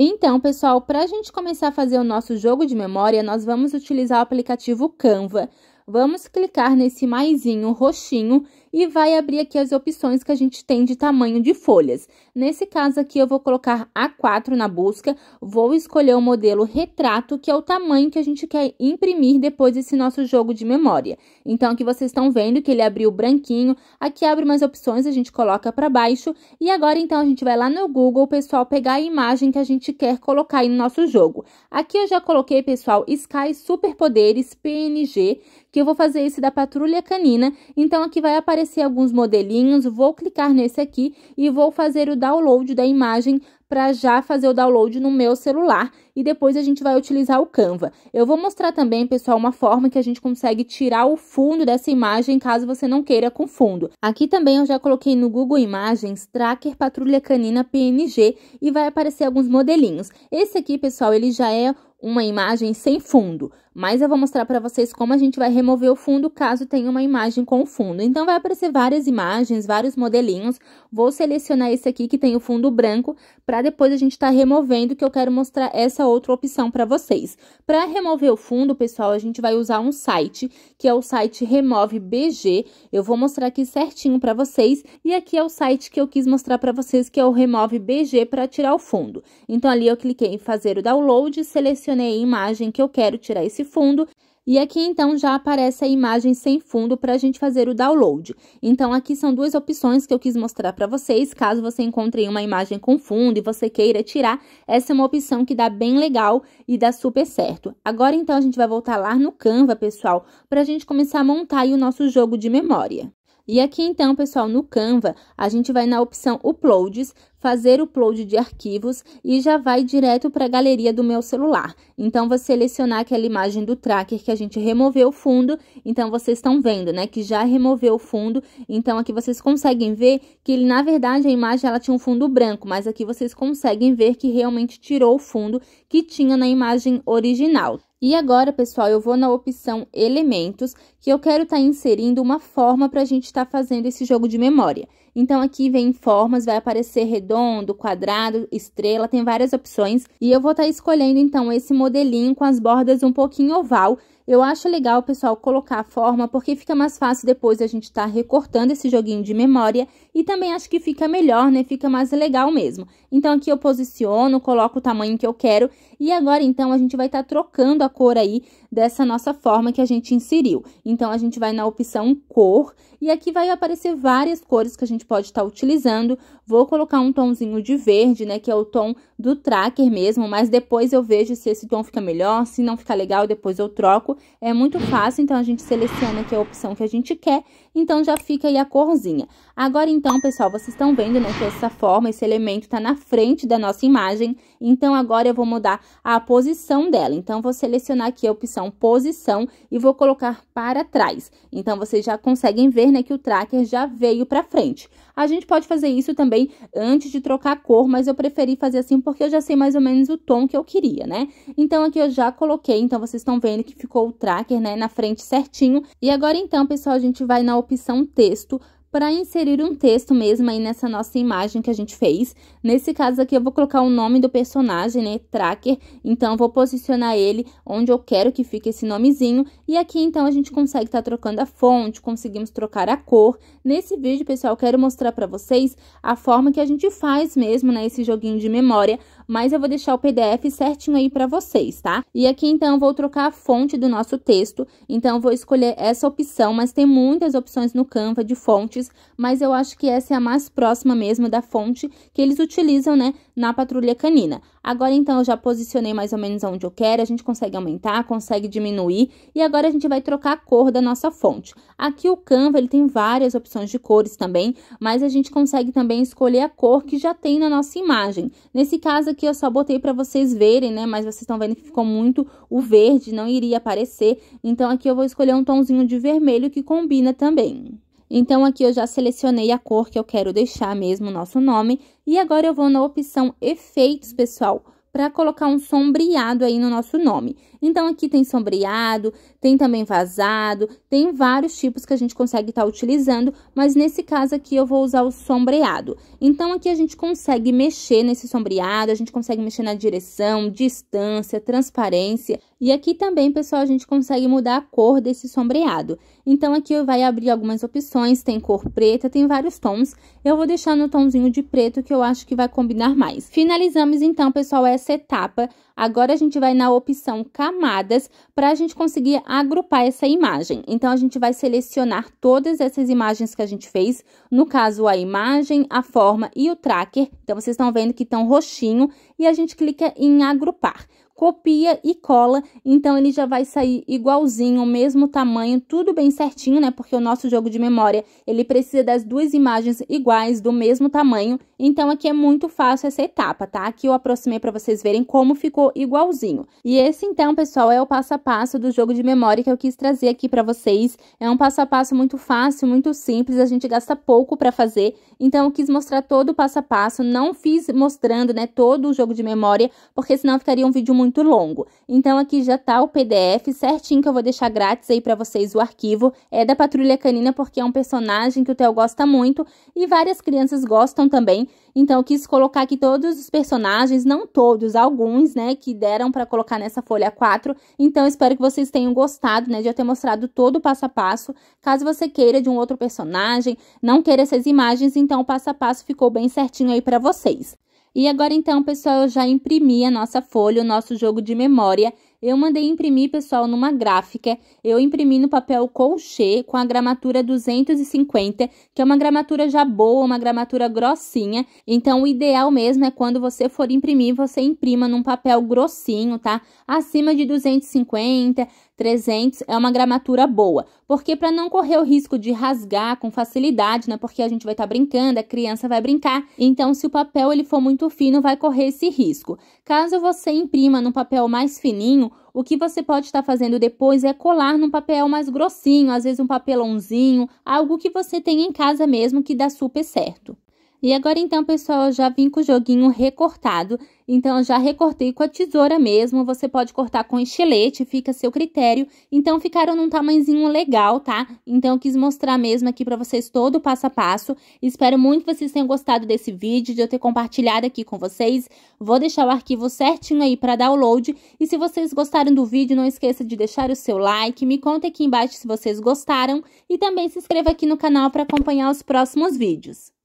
Então, pessoal, para a gente começar a fazer o nosso jogo de memória, nós vamos utilizar o aplicativo Canva. Vamos clicar nesse maisinho roxinho e vai abrir aqui as opções que a gente tem de tamanho de folhas. Nesse caso aqui, eu vou colocar A4 na busca, vou escolher o modelo retrato, que é o tamanho que a gente quer imprimir depois desse nosso jogo de memória. Então, aqui vocês estão vendo que ele abriu branquinho, aqui abre mais opções, a gente coloca para baixo, e agora, então, a gente vai lá no Google, pessoal, pegar a imagem que a gente quer colocar aí no nosso jogo. Aqui eu já coloquei, pessoal, Sky Superpoderes PNG, que eu vou fazer esse da Patrulha Canina, então aqui vai aparecer aparecer alguns modelinhos, vou clicar nesse aqui e vou fazer o download da imagem para já fazer o download no meu celular e depois a gente vai utilizar o Canva. Eu vou mostrar também, pessoal, uma forma que a gente consegue tirar o fundo dessa imagem caso você não queira com fundo. Aqui também eu já coloquei no Google Imagens Tracker Patrulha Canina PNG e vai aparecer alguns modelinhos. Esse aqui, pessoal, ele já é uma imagem sem fundo mas eu vou mostrar para vocês como a gente vai remover o fundo caso tenha uma imagem com fundo. Então, vai aparecer várias imagens, vários modelinhos. Vou selecionar esse aqui que tem o fundo branco, para depois a gente estar tá removendo, que eu quero mostrar essa outra opção para vocês. Para remover o fundo, pessoal, a gente vai usar um site, que é o site Remove BG. Eu vou mostrar aqui certinho para vocês. E aqui é o site que eu quis mostrar para vocês, que é o Remove BG, para tirar o fundo. Então, ali eu cliquei em fazer o download, selecionei a imagem que eu quero tirar esse fundo. E aqui então já aparece a imagem sem fundo para a gente fazer o download. Então aqui são duas opções que eu quis mostrar para vocês, caso você encontre uma imagem com fundo e você queira tirar, essa é uma opção que dá bem legal e dá super certo. Agora então a gente vai voltar lá no Canva, pessoal, para a gente começar a montar o nosso jogo de memória. E aqui então, pessoal, no Canva, a gente vai na opção Uploads, fazer upload de arquivos e já vai direto para a galeria do meu celular. Então, vou selecionar aquela imagem do tracker que a gente removeu o fundo. Então, vocês estão vendo, né, que já removeu o fundo. Então, aqui vocês conseguem ver que, na verdade, a imagem ela tinha um fundo branco, mas aqui vocês conseguem ver que realmente tirou o fundo que tinha na imagem original, e agora, pessoal, eu vou na opção elementos, que eu quero estar tá inserindo uma forma para a gente estar tá fazendo esse jogo de memória. Então, aqui vem formas, vai aparecer redondo, quadrado, estrela, tem várias opções. E eu vou estar tá escolhendo, então, esse modelinho com as bordas um pouquinho oval, eu acho legal, pessoal, colocar a forma, porque fica mais fácil depois a gente estar tá recortando esse joguinho de memória. E também acho que fica melhor, né? Fica mais legal mesmo. Então, aqui eu posiciono, coloco o tamanho que eu quero. E agora, então, a gente vai estar tá trocando a cor aí dessa nossa forma que a gente inseriu. Então, a gente vai na opção cor. E aqui vai aparecer várias cores que a gente pode estar tá utilizando. Vou colocar um tomzinho de verde, né? Que é o tom do tracker mesmo. Mas depois eu vejo se esse tom fica melhor, se não ficar legal, depois eu troco é muito fácil, então a gente seleciona aqui a opção que a gente quer então, já fica aí a corzinha. Agora, então, pessoal, vocês estão vendo, né, que essa forma, esse elemento está na frente da nossa imagem. Então, agora eu vou mudar a posição dela. Então, vou selecionar aqui a opção posição e vou colocar para trás. Então, vocês já conseguem ver, né, que o tracker já veio para frente. A gente pode fazer isso também antes de trocar a cor, mas eu preferi fazer assim porque eu já sei mais ou menos o tom que eu queria, né? Então, aqui eu já coloquei, então vocês estão vendo que ficou o tracker, né, na frente certinho. E agora, então, pessoal, a gente vai na opção opção texto para inserir um texto mesmo aí nessa nossa imagem que a gente fez. Nesse caso aqui eu vou colocar o nome do personagem, né, Tracker, então vou posicionar ele onde eu quero que fique esse nomezinho. E aqui então a gente consegue estar tá trocando a fonte, conseguimos trocar a cor. Nesse vídeo, pessoal, quero mostrar para vocês a forma que a gente faz mesmo, né, esse joguinho de memória, mas eu vou deixar o PDF certinho aí para vocês, tá? E aqui então eu vou trocar a fonte do nosso texto, então vou escolher essa opção, mas tem muitas opções no Canva de fonte fontes, mas eu acho que essa é a mais próxima mesmo da fonte que eles utilizam, né, na patrulha canina. Agora, então, eu já posicionei mais ou menos onde eu quero, a gente consegue aumentar, consegue diminuir, e agora a gente vai trocar a cor da nossa fonte. Aqui o Canva, ele tem várias opções de cores também, mas a gente consegue também escolher a cor que já tem na nossa imagem. Nesse caso aqui, eu só botei para vocês verem, né, mas vocês estão vendo que ficou muito o verde, não iria aparecer, então aqui eu vou escolher um tomzinho de vermelho que combina também. Então, aqui eu já selecionei a cor que eu quero deixar mesmo o nosso nome. E agora eu vou na opção Efeitos, pessoal, para colocar um sombreado aí no nosso nome. Então, aqui tem sombreado, tem também vazado, tem vários tipos que a gente consegue estar tá utilizando, mas nesse caso aqui eu vou usar o sombreado. Então, aqui a gente consegue mexer nesse sombreado, a gente consegue mexer na direção, distância, transparência. E aqui também, pessoal, a gente consegue mudar a cor desse sombreado. Então, aqui vai abrir algumas opções, tem cor preta, tem vários tons. Eu vou deixar no tomzinho de preto, que eu acho que vai combinar mais. Finalizamos, então, pessoal, essa etapa. Agora, a gente vai na opção camadas, para a gente conseguir agrupar essa imagem. Então, a gente vai selecionar todas essas imagens que a gente fez, no caso, a imagem, a forma e o tracker. Então, vocês estão vendo que estão roxinho, e a gente clica em agrupar copia e cola, então ele já vai sair igualzinho, o mesmo tamanho, tudo bem certinho, né? Porque o nosso jogo de memória, ele precisa das duas imagens iguais, do mesmo tamanho, então aqui é muito fácil essa etapa, tá? Aqui eu aproximei para vocês verem como ficou igualzinho. E esse então, pessoal, é o passo a passo do jogo de memória que eu quis trazer aqui para vocês. É um passo a passo muito fácil, muito simples, a gente gasta pouco para fazer, então eu quis mostrar todo o passo a passo, não fiz mostrando, né, todo o jogo de memória, porque senão ficaria um vídeo muito muito longo. Então aqui já tá o PDF certinho que eu vou deixar grátis aí para vocês o arquivo. É da Patrulha Canina porque é um personagem que o Theo gosta muito e várias crianças gostam também. Então eu quis colocar aqui todos os personagens, não todos, alguns, né, que deram para colocar nessa folha 4. Então espero que vocês tenham gostado, né, de eu ter mostrado todo o passo a passo. Caso você queira de um outro personagem, não queira essas imagens, então o passo a passo ficou bem certinho aí para vocês. E agora então, pessoal, eu já imprimi a nossa folha, o nosso jogo de memória eu mandei imprimir, pessoal, numa gráfica. Eu imprimi no papel colchê com a gramatura 250, que é uma gramatura já boa, uma gramatura grossinha. Então, o ideal mesmo é quando você for imprimir, você imprima num papel grossinho, tá? Acima de 250, 300 é uma gramatura boa, porque para não correr o risco de rasgar com facilidade, né? Porque a gente vai estar tá brincando, a criança vai brincar. Então, se o papel ele for muito fino, vai correr esse risco. Caso você imprima num papel mais fininho, o que você pode estar fazendo depois é colar num papel mais grossinho, às vezes um papelãozinho, algo que você tem em casa mesmo que dá super certo. E agora então, pessoal, eu já vim com o joguinho recortado. Então, eu já recortei com a tesoura mesmo. Você pode cortar com estilete, fica a seu critério. Então, ficaram num tamanzinho legal, tá? Então, eu quis mostrar mesmo aqui pra vocês todo o passo a passo. Espero muito que vocês tenham gostado desse vídeo, de eu ter compartilhado aqui com vocês. Vou deixar o arquivo certinho aí pra download. E se vocês gostaram do vídeo, não esqueça de deixar o seu like. Me conta aqui embaixo se vocês gostaram. E também se inscreva aqui no canal pra acompanhar os próximos vídeos.